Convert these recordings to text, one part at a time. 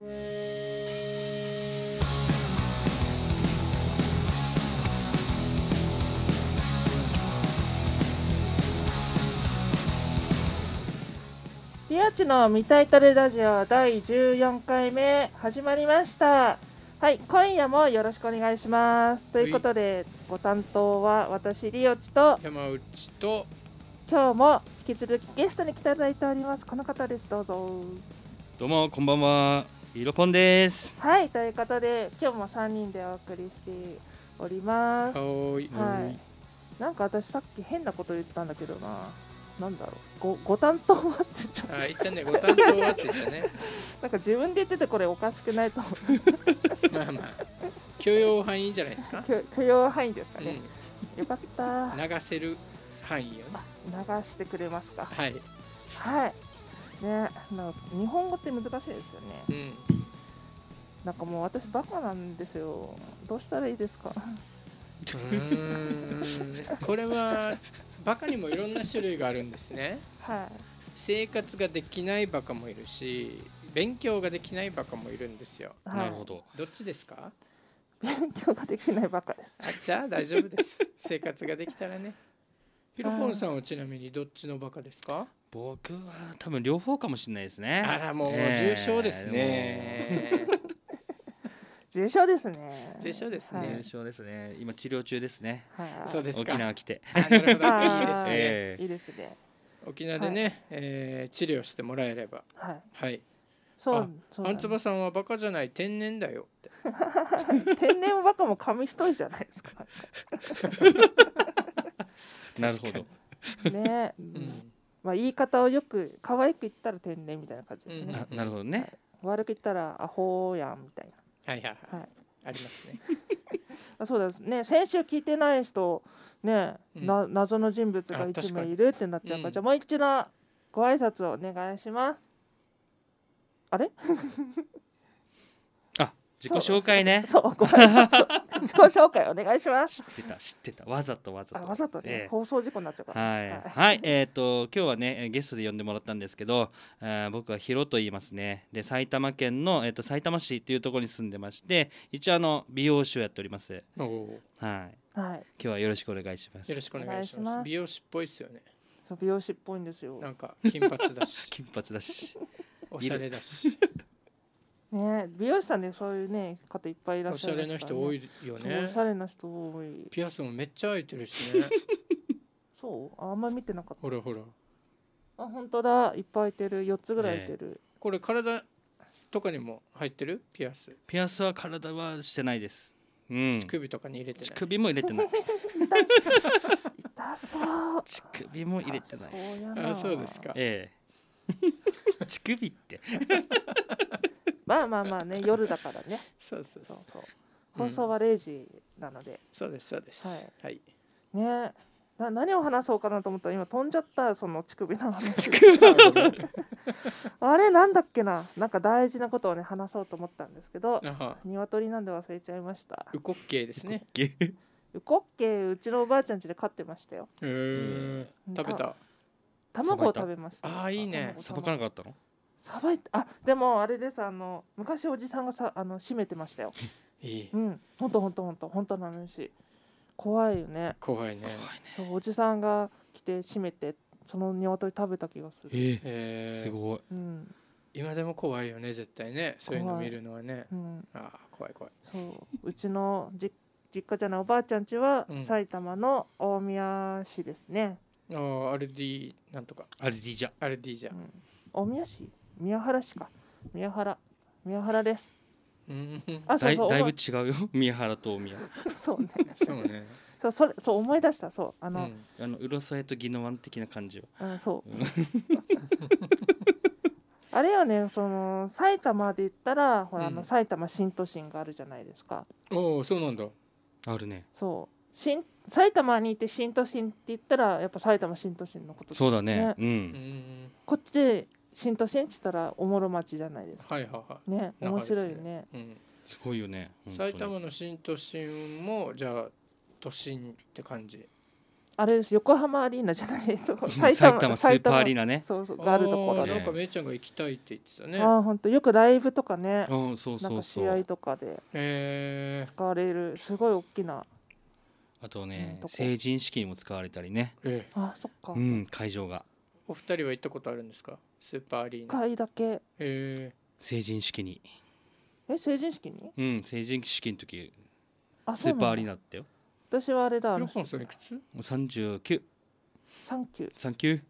リアチの未タイトルラジオ第14回目始まりました。はい、今夜もよろしくお願いします。ということで、ご担当は私、リオチと山内と今日も引き続きゲストに来ていただいております。この方です、どうぞ。どうも、こんばんは。ヒロポンです。はい、ということで、今日も3人でお送りしております。はい。なんか私さっき変なこと言ったんだけどな。なんだろう。ご、ご担当はって言った。あ、言ったね。ご担当はって言ったね。なんか自分で言っててこれおかしくないと思う。まあまあ。許容範囲じゃないですか。許容範囲ですかね。うん、よかった。流せる範囲よね。流してくれますか。はい。はい。ねなんか日本語って難しいですよね、うん、なんかもう私バカなんですよどうしたらいいですかこれはバカにもいろんな種類があるんですね、はい、生活ができないバカもいるし勉強ができないバカもいるんですよ、はい、なるほどどっちですか勉強ができないバカですあじゃあ大丈夫です生活ができたらねひろぽんさんはちなみにどっちのバカですか僕は多分両方かもしれないですねあらもう重症ですね、重症ですね。重症ですね。重症ですね。今治療中ですね。はい、そうです沖縄来て。なるほど。いいですね。いいですね。沖縄でね、え治療してもらえれば。はい。そう。あんつばさんはバカじゃない天然だよ 天然バカも紙一重じゃないですか。なるほど。ね。うんまあ、言い方をよく可愛く言ったら天然みたいな感じですね、なるほどね、悪く言ったらアホやんみたいなはいはいはい、ありますね あそうですね先週聞いてない人ね、な謎の人物が1名いるってなっちゃうからじゃあもう一度ご挨拶をお願いしますあれ自己紹介ねそうご挨拶自己紹介お願いします知ってた知ってたわざとわざとわざとね、えー、放送事故になっちゃうからはい、はい、えっ、ー、と今日はねゲストで呼んでもらったんですけど、えー、僕はヒロと言いますねで埼玉県のえっ、ー、と埼玉市っていうところに住んでまして一応あの美容師をやっておりますはいはい、今日はよろしくお願いします。よろしくお願いします。美容師っぽいですよね。そう美容師っぽいんですよ。なんか金髪だし。金髪だし。おしゃれだし。ね、美容師さんでそういうね方いっぱいいらっしゃるおしゃれな人多いよねおしゃれな人多いピアスもめっちゃ開いてるしね そうああんま見てなかったほらほらあ本当だいっぱい開いてる4つぐらい開いてる、これ体とかにも入ってるピアスピアスは体はしてないです。うん。乳首とかに入れて乳ない首も入れてない。痛そう乳首も入れてない。そうなあそうですかええ。乳首って。まあまあまあね 夜だからねそうそうそうそう放送は零時なので、うん、そうですそうですはい、はい、ねな何を話そうかなと思ったら今飛んじゃったその乳首の話 あれなんだっけななんか大事なことをね話そうと思ったんですけど鶏なんで忘れちゃいましたウコッケイですねウコッケイうちのおばあちゃん家で飼ってましたよへえ食べた卵を食べましたああいいねさばかなかったのさばいてあでもあれですあの昔おじさんがさあの閉めてましたよいいうんほんとほんとほんとほんとの話怖いよね怖いねそうおじさんが来て閉めてその鶏食べた気がするえー、すごい、うん、今でも怖いよね絶対ねそういうの見るのはね、うん、ああ怖い怖いそううちのじ実家じゃないおばあちゃんちは埼玉の大宮市ですね、うん、ああアルディなんとかアルディじゃアルディじゃ、うん、大宮市宮原市か宮原宮原ですうんあそうそうだいだいぶ違うよ 宮原と宮 そうねそうねそうそれそう思い出したそうあの、うん、あのうろさえとぎのわん的な感じをうんそう あれよねその埼玉で言ったらほら、うん、あの埼玉新都心があるじゃないですかおおそうなんだあるねそう新埼玉にいて新都心って言ったらやっぱ埼玉新都心のこと、ね、そうだねうんこっちで新都心っつったらおもろ町じゃないですか。はいはいはい。ね、面白いよね。すねうん、すごいよね。埼玉の新都心もじゃあ都心って感じ。あれです横浜アリーナじゃないと埼玉スーパーアリーナねそうそうがあるところでなんかめいちゃんが行きたいって言ってたねあ本当よくライブとかねうんそうそう試合とかで使われるすごい大きなあとね、うん、成人式にも使われたりね、えあそっかうん会場がお二人は行ったことあるんですかスーパーアリーナ1回だけえ成人式にえ成人式にうん成人式の時あスーパーアリーナってよ私はあれだあのさ39サンキューサンキュー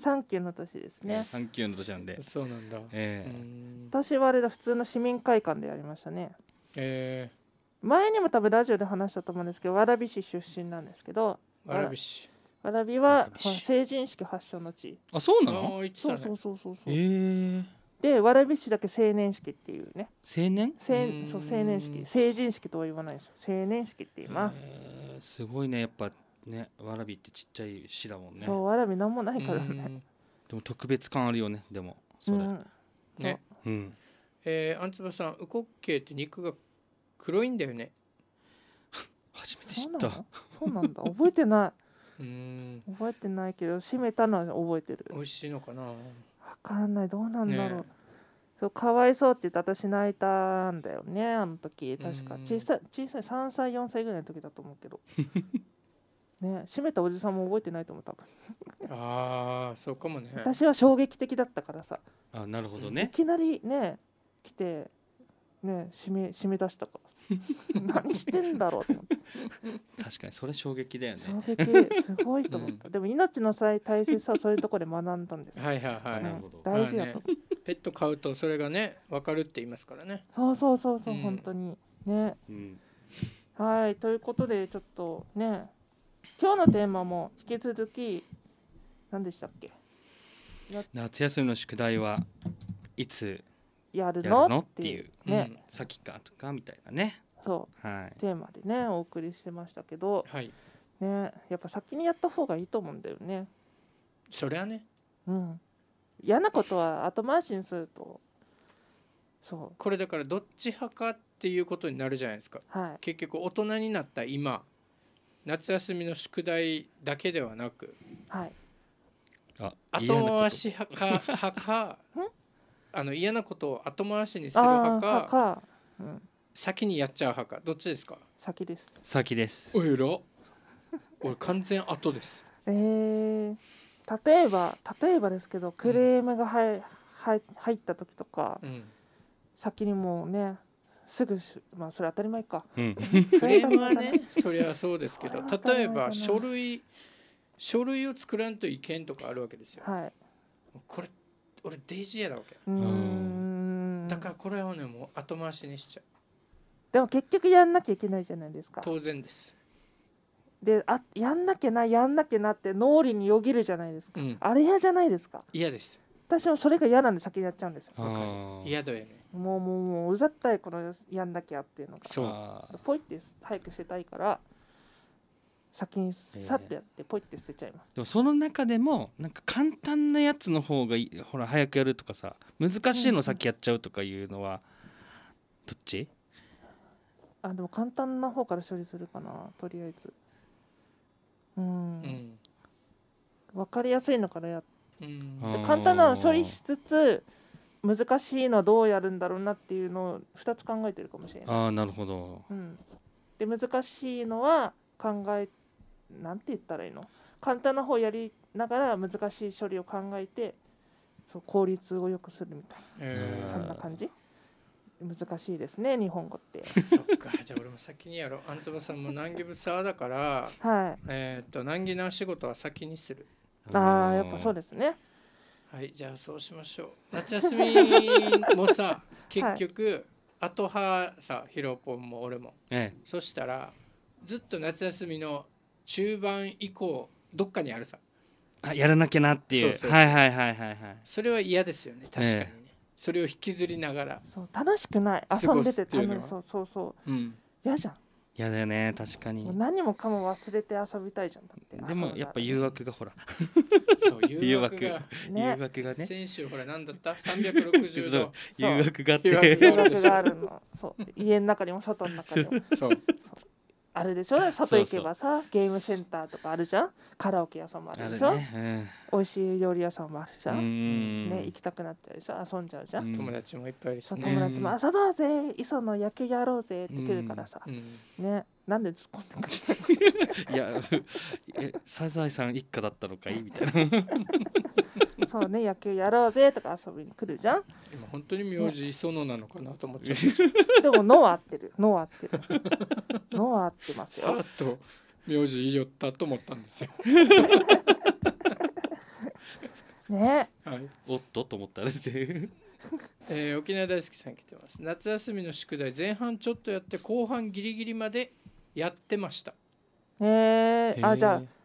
サンキューの年ですねサンキューの年なんでそうなんだええう私はあれだ普通の市民会館でやりましたねええ前にも多分ラジオで話したと思うんですけど蕨市出身なんですけど蕨市わらびは成人式発祥の地あそうなのそうそうそうそうそうええー、でわらび市だけ成年式っていうね成年成そう成年式成人式とは言わないです成年式って言います、えー、すごいねやっぱねわらびってちっちゃい市だもんねそうわらび何もないからねでも特別感あるよねでもそれ、うん、ねうんえー、あんつばさんウコッケイって肉が黒いんだよね 初めて知ったそうなんだ覚えてないうん覚えてないけど閉めたのは覚えてる美味しいのかな分かんないどうなんだろう、ね、そうかわいそうって言って私泣いたんだよねあの時確か小さい小さい3歳4歳ぐらいの時だと思うけど ね閉めたおじさんも覚えてないと思う多分ああそうかもね私は衝撃的だったからさあなるほどねいきなりね来てね締め締め出したから 何してんだろうと思って確かにそれ衝撃だよね衝撃すごいと思った、でも命の際大切さはそういうところで学んだんですはいはいはい、うん、大事だと、ね、ペット飼うとそれがね分かるって言いますからねそうそうそうそう、うん、本当にね、うん、はいということでちょっとね今日のテーマも引き続き何でしたっけ夏休みの宿題はいつやるのっていうね、うん、先かとかみたいなねそう、はい、テーマでねお送りしてましたけど、はい、ね、やっぱ先にやった方がいいと思うんだよねそりゃねうん嫌なことは後回しにするとそうこれだからどっち派かっていうことになるじゃないですか、はい、結局大人になった今夏休みの宿題だけではなく、はい、後回し派か派か あの嫌なことを後回しにする派かか、うん、先にやっちゃう派かどっちですか先です先ですおいら 俺完全後ですえー、例えば例えばですけどクレームが入,、う入入った時とか、うん、先にもうねすぐまあそれ当たり前か、うん、クレームはねそりゃそうですけど例えば書類書類を作らんといけんとかあるわけですよ、はい、これ俺 DJ なわけだからこれをねもう後回しにしちゃうでも結局やんなきゃいけないじゃないですか当然ですであやんなきゃなやんなきゃなって脳裏によぎるじゃないですか、うんあれ嫌じゃないですか嫌です私もそれが嫌なんで先にやっちゃうんです嫌だよねもうもうもううざったいこのやんなきゃっていうのがそうポイって早くしてたいから先にさってやってポイって捨てちゃいます、でもその中でもなんか簡単なやつの方がいいほら早くやるとかさ難しいの先やっちゃうとかいうのはどっちあでも簡単な方から処理するかなとりあえずうん、うん分かりやすいのからやっうん簡単なの処理しつつ難しいのはどうやるんだろうなっていうのを2つ考えてるかもしれないああなるほどうん、で難しいのは考えんて言ったらいいの簡単な方やりながら難しい処理を考えてそう効率を良くするみたいな、えー、そんな感じ難しいですね日本語ってそっかじゃあ俺も先にやろうあんつばさんも難儀ぶさだから、はい、えっと難儀なお仕事は先にするああやっぱそうですねはいじゃあそうしましょう夏休みもさ 結局、はい、後派さヒロポンも俺も、ええ、そしたらずっと夏休みの中盤以降どっかにあるさあやらなきゃなっていうそうそうそうはいはいはいはいはいそれは嫌ですよね確かにね、それを引きずりながら、そう楽しくない遊んでてって楽しそうそうそううん、嫌じゃん嫌だよね確かにも何もかも忘れて遊びたいじゃんだってでもやっぱ誘惑がほら、そう誘惑誘が遊んだ誘惑がね先週ほら何だった360度 そう誘惑があって誘惑があるのそう家の中にも外の中にもそうそうあれでしょ 里行けばさゲームセンターとかあるじゃんカラオケ屋さんもあるでしょ、ねうん、美味しい料理屋さんもあるじゃん、ね、行きたくなっちゃうでしょ遊んじゃうじゃん、友達もいっぱいいるし、ね、友達も遊ばうぜ磯野野球やろうぜって来るからさ、ねなんで突っ込んでくる いや えサザエさん一家だったのかいみたいなそうね野球やろうぜとか遊びに来るじゃん今本当に名字磯野なのかなと思っちゃうでも「の」は合ってる「の」は合ってる「の」は合ってますよさらっと名字いよったと思ったんですよ ねはい、おっとと思ったらで えー、沖縄大好きさん来てます夏休みの宿題前半ちょっとやって後半ギリギリまでやってましたへえー、あじゃあ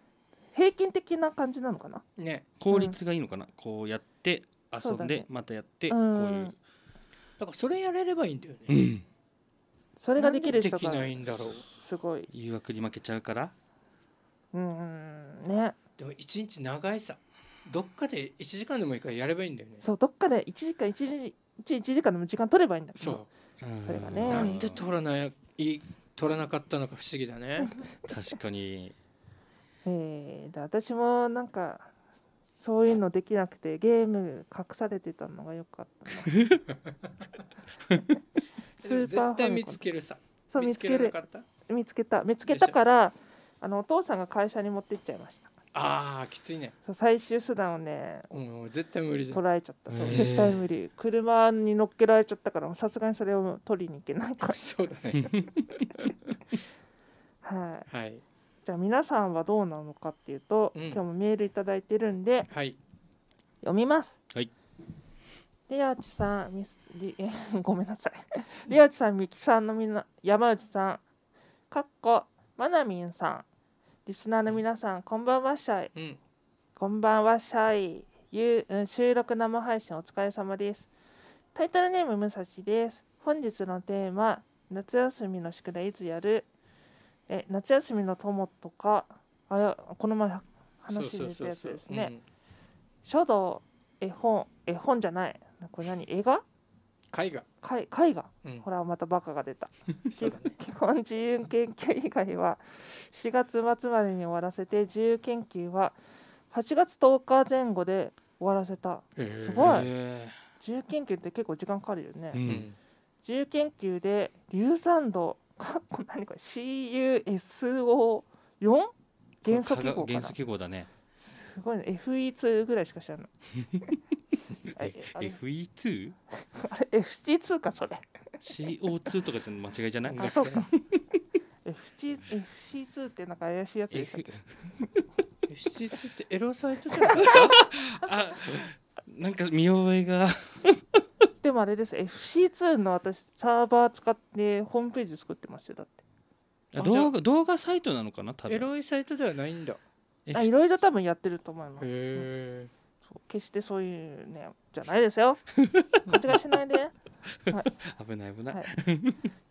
平均的な感じなのかなね効率がいいのかな、うん、こうやって遊んで、ね、またやってこういうだからそれやれればいいんだよね、うん、それができる人ができないんだろうすごい誘惑に負けちゃうからうんねでも一日長いさどっかで1時間でもいいからやればいいんだよねそうどっかで1時間1時一時間でも時間取ればいいんだそうそうそれがねなんで取らない取らなかったのか不思議だね 確かにえー、で私もなんかそういうのできなくてゲーム隠されてたのがよかったスーパーファミコン見つけるさそう見つける見つけた見つけたからあのお父さんが会社に持ってっちゃいましたあーきついねそう最終手段をね、うん、絶対無理じゃん捉えちゃった絶対無理車に乗っけられちゃったからさすがにそれを取りに行けないから そうだね はい、はいじゃあ皆さんはどうなのかっていうと、うん今日もメールいただいてるんではい読みます。はいリアチさん、ミスリ ごめんなさい。リアチさん、ミキさんのみな、山内さん、かっこ、まなみんさん、リスナーの皆さん、こんばんはしゃい。うんこんばんは、シャイ。ゆううん収録生配信お疲れ様です。タイトルネーム、武蔵です。本日のテーマ、夏休みの宿題いつやるえ夏休みの友とかあこの前話てたやつですね書道絵本絵本じゃないこれ何映画絵画絵絵画、うん、ほらまたバカが出た 基本自由研究以外は4月末までに終わらせて自由研究は8月10日前後で終わらせた、えー、すごい自由研究って結構時間かかるよね、うん、自由研究で硫酸度かっこ何これ CUSO4 元素記号元素記号だねすごいね FE2 ぐらいしか知らない FE2? あれ FT2 かそれ CO2 とかちょっと間違いじゃないあそうか f FC2 ってなんか怪しいやつでしたっけ FC2 ってエロサイトじゃない あなんか見覚えがもあれです FC2 の私サーバー使ってホームページ作ってましただって動画動画サイトなのかな多分エロいサイトではないんだあいろいろ多分やってると思います、うん決してそういうねじゃないですよ間 違いしないで、はい、危ない危ない、はい、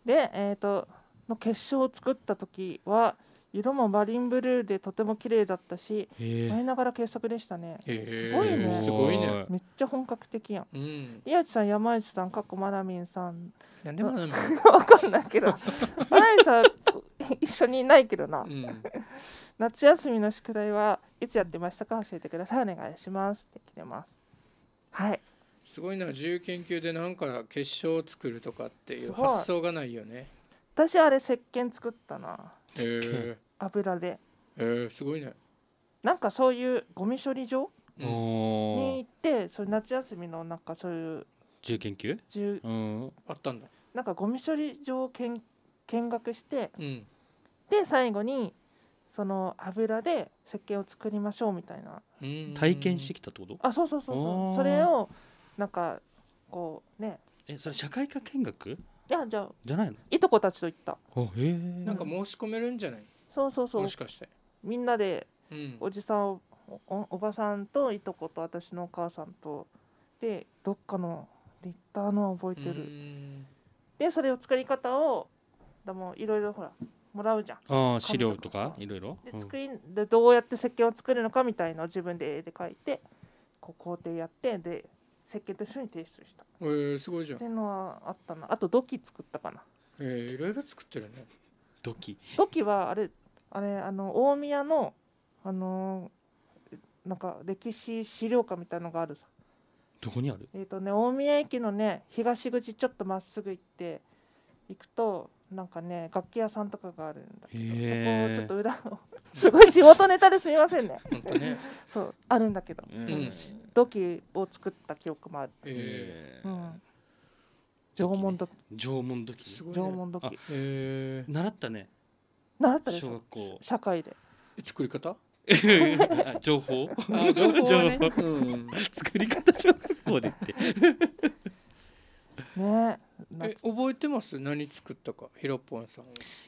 でえっ、ー、との結晶を作った時は色もマリンブルーでとても綺麗だったし前ながら傑作でしたねすごいねすごいねめっちゃ本格的やん、うん、宮さん山内さんかっこまなみんさんなんでまなみんわかんないけどまなみんさん一緒にいないけどな、うん、夏休みの宿題はいつやってましたか教えてくださいお願いしますっててますはいすごいな自由研究でなんか結晶を作るとかっていう発想がないよね私あれ石鹸作ったなへえ油でえー、すごいねなんかそういうゴミ処理場に行ってそれ夏休みのなんかそういう自由研究自由うんあったんだなんかゴミ処理場を見見学して、うん、で最後にその油で石鹸を作りましょうみたいな体験してきたってことあそうそうそうそうそれをなんかこうねえそれ社会科見学いやじゃじゃないのいとこたちと行ったあへえんか申し込めるんじゃないそうそうそうもしかしてみんなで、おじさんおおばさんといとこと私のお母さんとでどっかので行ったのは覚えてるでそれを作り方をだもいろいろほらもらうじゃんあ資料とかいろいろで作りでどうやって石鹸を作るのかみたいのを自分で絵で描いてこう工程やってで設計と一緒に提出したえー、すごいじゃんっていうのはあったなあと土器作ったかなえー、いろいろ作ってるね土器土器はあれあれあの大宮のあのーなんか歴史資料館みたいのがあるさどこにあるえっ、とね大宮駅のね東口ちょっとまっすぐ行って行くとなんかね楽器屋さんとかがあるんだけどそこをちょっと裏の すごい地元ネタですみませんねね。そうあるんだけど、うん土器を作った記憶もある、うん、縄文土器縄文土器。すごいね縄文土器習ったね。習ったでしょ小学校社会で作り方情報 情報、ね、情報、うん、作り方小学校でってねえ覚えてます何作ったかひろぽんさん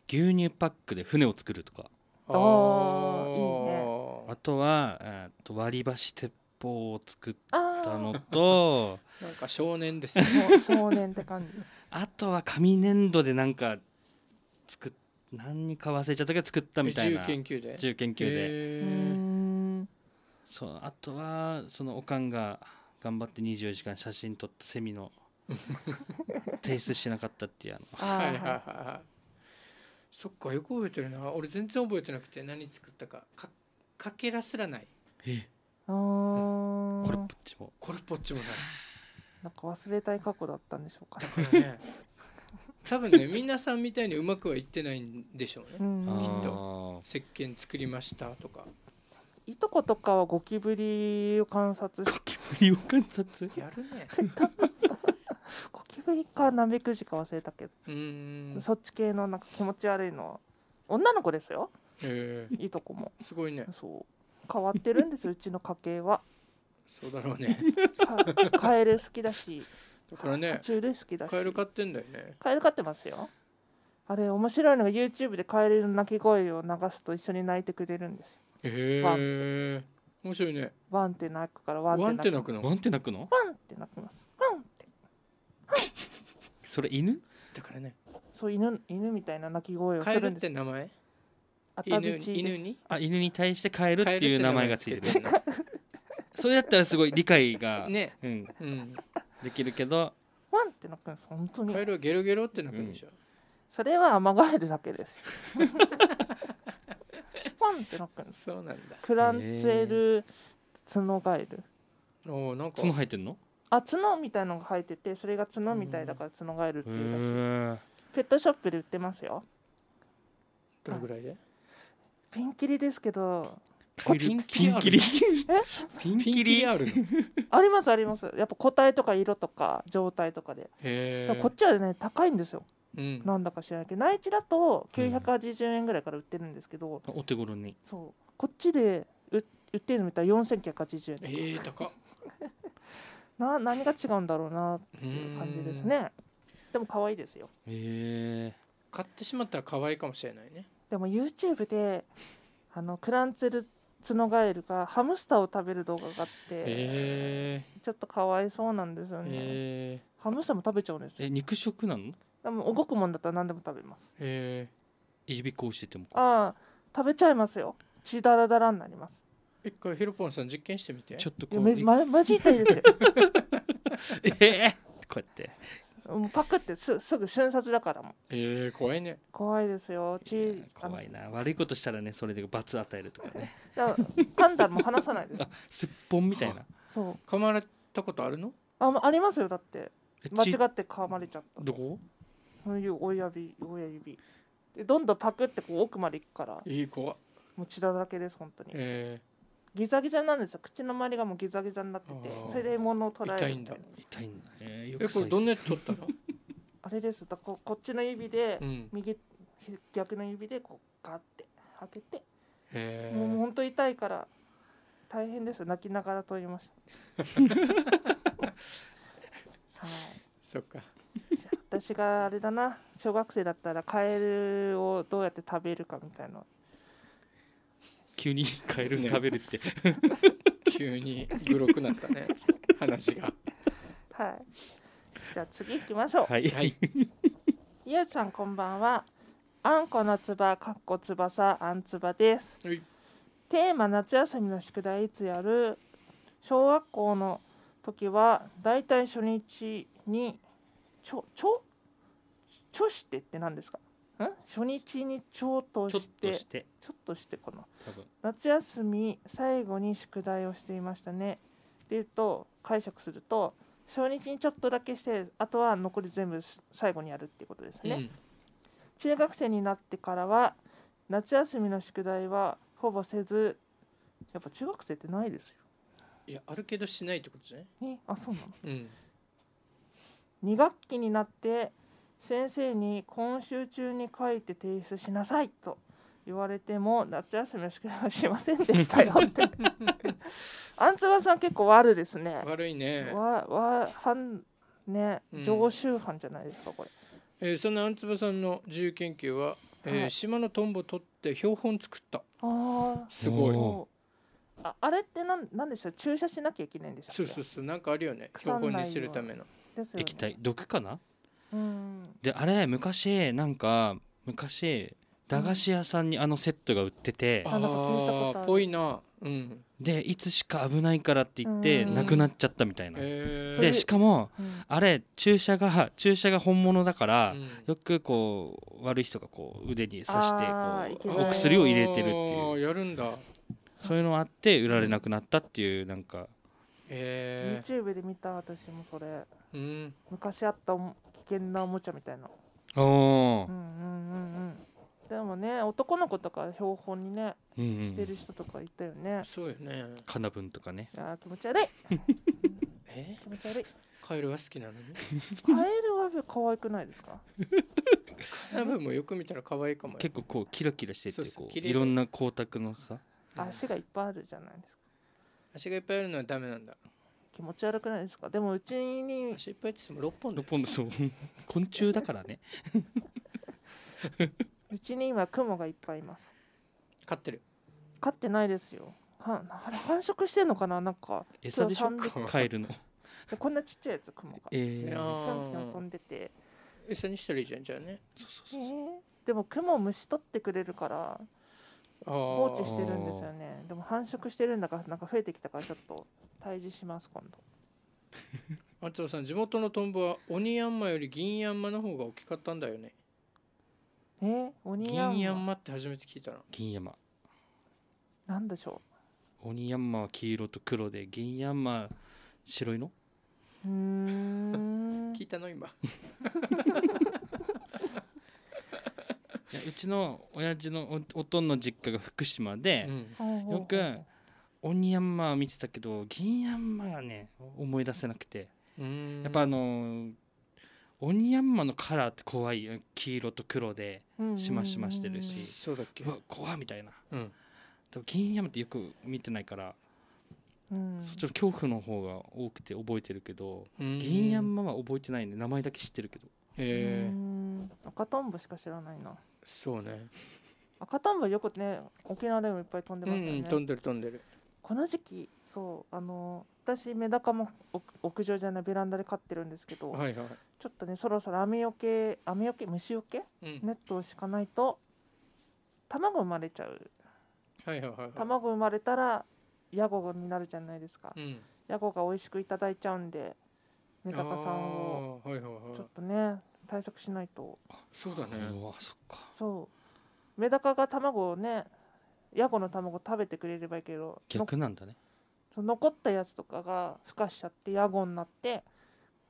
牛乳パックで船を作るとかああいいねあとはえっと割り箸鉄砲を作ったのと なんか少年ですね少年って感じあとは紙粘土でなんか作った何にか忘れちゃったけど作ったみたいな自研究で自研究でそうあとはそのおかんが頑張って24時間写真撮ったセミの 提出しなかったっていうあのはいはいはいそっかよく覚えてるな俺全然覚えてなくて何作ったかかかけらすらないえこれっぽっちもこれっぽっちもないなんか忘れたい過去だったんでしょうか、ね、だからね多分ね皆さんみたいにうまくはいってないんでしょうね、うん、きっと石鹸作りましたとかいとことかはゴキブリを観察ゴキブリを観察やるね ゴキブリかナメクジか忘れたけどうんそっち系のなんか気持ち悪いのは女の子ですよ、えー、いとこもすごいねそう変わってるんですうちの家系はそうだろうねカエル好きだしだからね爬虫類好きだしカエル飼ってんだよねカエル飼ってますよあれ面白いのが YouTube でカエルの鳴き声を流すと一緒に泣いてくれるんですよへえ面白いねワンって鳴くからワンって鳴くのワンって鳴くのワンって鳴きますワンってそれ犬だからねそう犬犬みたいな鳴き声をするんですカエルって名前犬犬にあ犬に対してカエルっていう名前がついてるそれだったらすごい理解がね、うん、うんできるけどワンって鳴くんです本当にカエルはゲロゲロって鳴くんでしょ、うん、それはアマガエルだけですよ ワンって鳴くんですそうなんだクランツエルツノガエルおなんか角入ってんのあ角みたいのが生えててそれが角みたいだから角ガエルっていうらしいペットショップで売ってますよどのぐらいでピンキリですけどこれピンキリピンキリありますありますやっぱ個体とか色とか状態とかでこっちはね高いんですよ、うん、なんだか知らないけど内地だと980円ぐらいから売ってるんですけど、うん、お手頃にそうこっちで売ってるの見たら4980円ええ高 な何が違うんだろうなっていう感じですねでも可愛いですよへえ買ってしまったら可愛いかもしれないねでも YouTube であのクランツェルツノガエルがハムスターを食べる動画があって、えー、ちょっとかわいそうなんですよね、えー、ハムスターも食べちゃうんですよえ肉食なのでも動くもんだったら何でも食べますへえいびこうしててもああ食べちゃいますよ血だらだらになります一回ヒロポンさん実験してみてちょっとこうめ、ま、マジ痛いですよえ えー、こうやってもうパクってすすぐ瞬殺だからもえー、怖いね怖いですよち怖いな悪いことしたらねそれで罰与えるとかねだから噛んだらもう離さないです あすっぽんみたいなそう噛まれたことあるのあありますよだって間違って噛まれちゃったどこそういう親指親指でどんどんパクってこう奥までいくからいい怖もう血だらけです本当にええーギザギザなんですよ口の周りがもうギザギザになっててそれで獲物をらえる痛いんだ痛いんだ、えこれどんなやつ取ったの あれですだここっちの指で、うん、右逆の指でこうガッて開けてもう本当痛いから大変です泣きながら撮りました はいそっか私があれだな小学生だったらカエルをどうやって食べるかみたいな急にカエル食べるって、ね、急にグロくなったね話がはいじゃあ次行きましょうはい、はい、ゆうさんこんばんはあんこのつばかっこつばさあんつばです、はい、テーマ夏休みの宿題いつやる小学校の時はだいたい初日にちょちょちょしてって何ですか初日にっとしてちょっとしてかな夏休み最後に宿題をしていましたねっていうと解釈すると初日にちょっとだけしてあとは残り全部最後にやるっていうことですね、うん、中学生になってからは夏休みの宿題はほぼせずやっぱ中学生ってないですよいやあるけどしないってことじゃないあそうなの、うん、2学期になって先生に今週中に書いて提出しなさいと言われても夏休みの宿題はしませんでしたよってあんつばさん結構悪ですね悪いねわわはんね常習犯じゃないですか、うん、これ、えー、そんなあんつばさんの自由研究は、えー、はい、島のトンボ取って標本作ったあすごいああれってなんなんでしょう注射しなきゃいけないんでしたそうそうそうなんかあるよね標本にするための、ね、液体毒かなであれ昔なんか昔駄菓子屋さんにあのセットが売ってて、うん、あなんか聞いたことあぽいな、うん、でいつしか危ないからって言ってなくなっちゃったみたいな、でしかも、うん、あれ注射が注射が本物だから、よくこう悪い人がこう腕に刺してこうお薬を入れてるっていうやるんだそういうのあって売られなくなったっていうなんかえ YouTube で見た私もそれ、うん、昔あった危険なおもちゃみたいなおうんうんうんうんでもね男の子とか標本にね、うんうん、してる人とかいたよねそうよねかなぶんとかねあ気持ち悪いえー、気持ち悪い カエルは好きなのに、カエルは可愛くないですかカナブンもよく見たら可愛いかも結構こうキラキラしててこういろんな光沢のさ足がいっぱいあるじゃないですか足がいっぱいあるのはダメなんだ気持ち悪くないですかでもうちに足いっぱいって言っても6本だ6よ本そう 昆虫だからね うちに今クモがいっぱいいます飼ってる飼ってないですよはあれ繁殖してんのかななんか餌でしょ今日三カエルのこんなちっちゃいやつクモがピョンピョン飛んでて餌にしたらいいじゃんじゃあねそうそうそうねえでもクモ虫取ってくれるから放置してるんですよねでも繁殖してるんだからなんか増えてきたからちょっと退治します今度松尾 さん地元のトンボはオニヤンマより銀ヤンマの方が大きかったんだよねえ鬼ヤンマ銀ヤンマって初めて聞いたの銀ヤ山なんでしょうオニヤンマは黄色と黒で銀ヤンマ白いのうん 聞いたの今 うちの親父のおおとんの実家が福島で、うん、よく鬼ヤンマ見てたけど銀ヤンマはね思い出せなくてやっぱあのー、鬼ヤンマのカラーって怖い黄色と黒でしましましてるしそうだっけ怖みたいな、うん、銀ヤンマってよく見てないからうん、そっちの恐怖の方が多くて覚えてるけど、うん、銀ヤンマは覚えてないんで名前だけ知ってるけどへえ赤とんぼしか知らないなそうね赤たんぼよくね沖縄でもいっぱい飛んでますよね、うん、飛んでる飛んでるこの時期そうあの私メダカも屋上じゃないベランダで飼ってるんですけど、はいはい、ちょっとねそろそろ雨よけ雨よけ虫よけ、うん、ネットを敷かないと卵生まれちゃう、はいはいはいはい、卵生まれたらヤゴになるじゃないですか、うん、ヤゴが美味しくいただいちゃうんでメダカさんをちょっとね対策しないとそうだねそっかそうメダカが卵をねヤゴの卵食べてくれればいいけど逆なんだねそ残ったやつとかが孵化しちゃってヤゴになって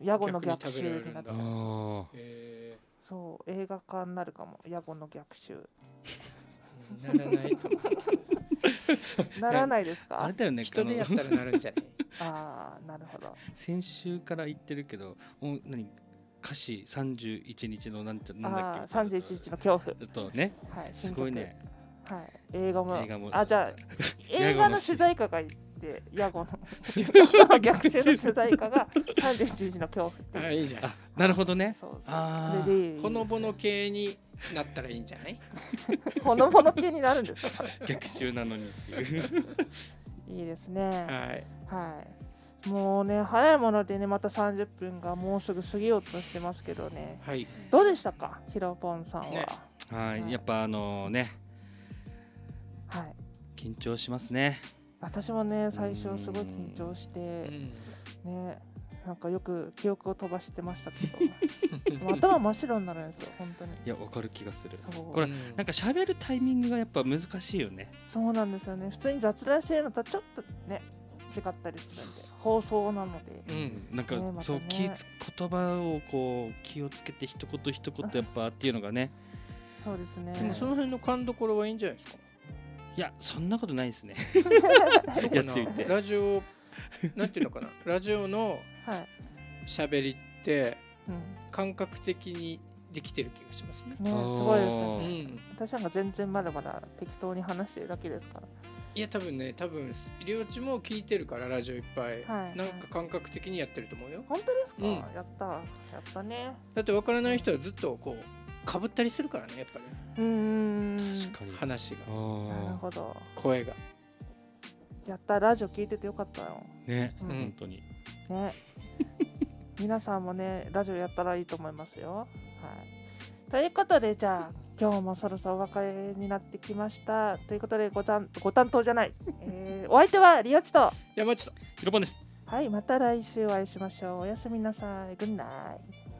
ヤゴの逆襲になっちゃう、えー、そう映画化になるかもヤゴの逆襲ならない ならないですかあれだよね人でやったらなるんじゃない ああなるほど先週から言ってるけどお何歌詞31日のなんちゃなんだっけ31日の恐怖とね、はい、すごいね、はい、映画も映画もあじゃあ 映画の取材歌がいって ヤゴの 逆襲の取材歌が31日の恐怖ってあいいじゃんあなるほどねそれでいいほのぼの系になったらいいんじゃないほのぼの系になるんですか逆襲なのにっていういいですねはい、はいもうね早いものでねまた30分がもうすぐ過ぎようとしてますけどね、はい、どうでしたかひろぽんさんは、ね、はい、うん、やっぱあのねはい緊張しますね私もね最初すごい緊張してねなんかよく記憶を飛ばしてましたけど 頭真っ白になるんですよ本当にいやわかる気がするこれなんか喋るタイミングがやっぱ難しいよねそうなんですよね普通に雑談してるのとちょっとね違ったりするんで放送なので、うん、なんか、ねま、そう気つ言葉をこう気をつけて一言一言やっぱっていうのがねそうですねでもその辺の勘どころはいいんじゃないですかいやそんなことないですね やってみてラジオなんていうのかな ラジオの喋りって、感覚的にできてる気がしますね。ねすごいですね。私なんか全然まだまだ適当に話してるだけですから。いや多分ね多分両地も聞いてるからラジオいっぱい、はい、なんか感覚的にやってると思うよ本当ですか、うん、やったやったねだって分からない人はずっとこうかぶったりするからねやっぱり、ね、うん確かに話がなるほど声がやったラジオ聞いててよかったよね、うん、本当にね皆さんもねラジオやったらいいと思いますよはいということでじゃあ今日もそろそろお別れになってきましたということでごたんご担当じゃない、えー、お相手はリオチと山内とですはいまた来週お会いしましょうおやすみなさいグンナイ